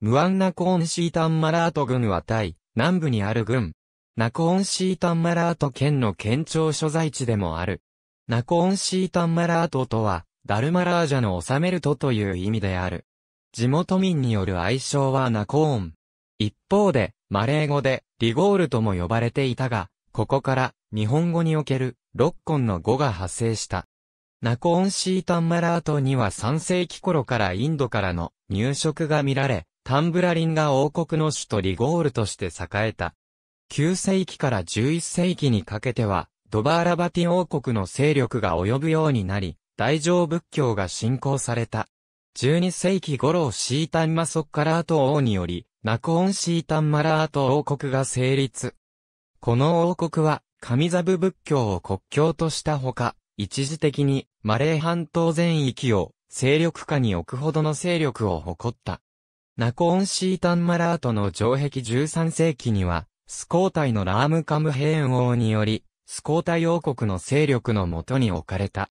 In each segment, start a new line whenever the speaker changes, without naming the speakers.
ムアンナコーンシータンマラート郡はタイ、南部にある郡。ナコーンシータンマラート県の県庁所在地でもある。ナコーンシータンマラートとは、ダルマラージャの治めるとという意味である。地元民による愛称はナコーン。一方で、マレー語で、リゴールとも呼ばれていたが、ここから、日本語における、ロッコンの語が発生した。ナコーンシータンマラートには3世紀頃からインドからの入植が見られ、タンブラリンが王国の首都リゴールとして栄えた。9世紀から11世紀にかけては、ドバーラバティ王国の勢力が及ぶようになり、大乗仏教が信仰された。12世紀頃をシータンマソッカラート王により、ナコーンシータンマラート王国が成立。この王国は、神ザブ仏教を国境としたほか、一時的にマレー半島全域を勢力下に置くほどの勢力を誇った。ナコーンシータンマラートの城壁13世紀には、スコータイのラームカムヘーン王により、スコータイ王国の勢力のもとに置かれた。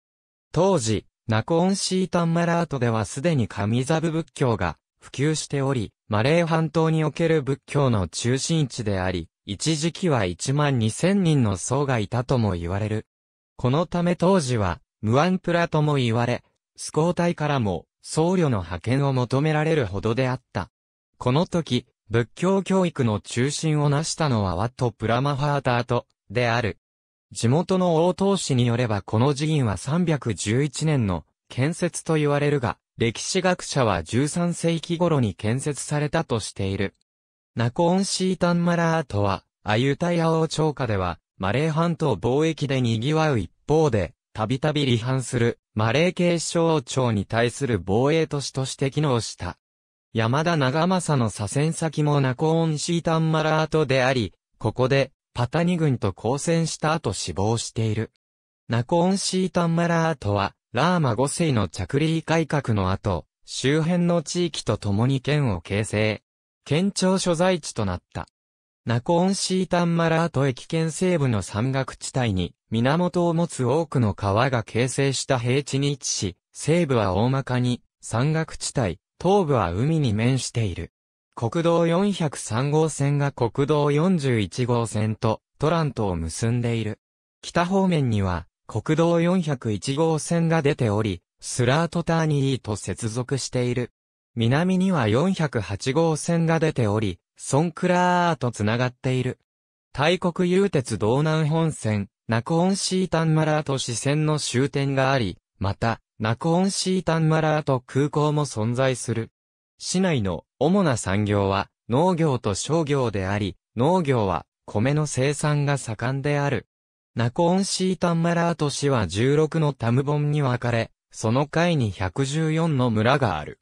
当時、ナコーンシータンマラートではすでに神ザブ仏教が普及しており、マレー半島における仏教の中心地であり、一時期は1万2000人の僧がいたとも言われる。このため当時は、ムアンプラとも言われ、スコータイからも、僧侶の派遣を求められるほどであった。この時、仏教教育の中心を成したのはワット・プラマファータート、である。地元の応答市によればこの寺院は311年の建設と言われるが、歴史学者は13世紀頃に建設されたとしている。ナコーンシータンマラートは、アユタヤ王朝下では、マレー半島貿易で賑わう一方で、たびたび離反するマレー系省庁に対する防衛都市として機能した。山田長政の左遷先もナコーンシータンマラートであり、ここでパタニ軍と交戦した後死亡している。ナコーンシータンマラートは、ラーマ5世の着陸改革の後、周辺の地域と共に県を形成。県庁所在地となった。ナコーンシータンマラート駅県西部の山岳地帯に、源を持つ多くの川が形成した平地に位置し、西部は大まかに山岳地帯、東部は海に面している。国道403号線が国道41号線とトラントを結んでいる。北方面には国道401号線が出ており、スラートターニーと接続している。南には408号線が出ており、ソンクラーと繋がっている。大国有鉄道南本線、ナコオンシータンマラート支線の終点があり、また、ナコオンシータンマラート空港も存在する。市内の主な産業は農業と商業であり、農業は米の生産が盛んである。ナコオンシータンマラート市は16のタムボンに分かれ、その階に114の村がある。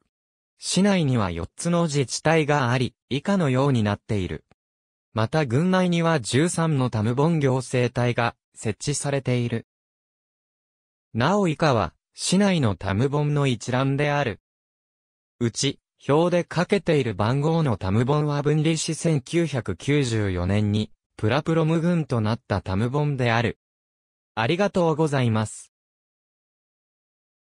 市内には4つの自治体があり、以下のようになっている。また郡内には13のタムボン行政体が設置されている。なお以下は、市内のタム本の一覧である。うち、表でかけている番号のタム本は分離し1994年に、プラプロム群となったタム本である。ありがとうございます。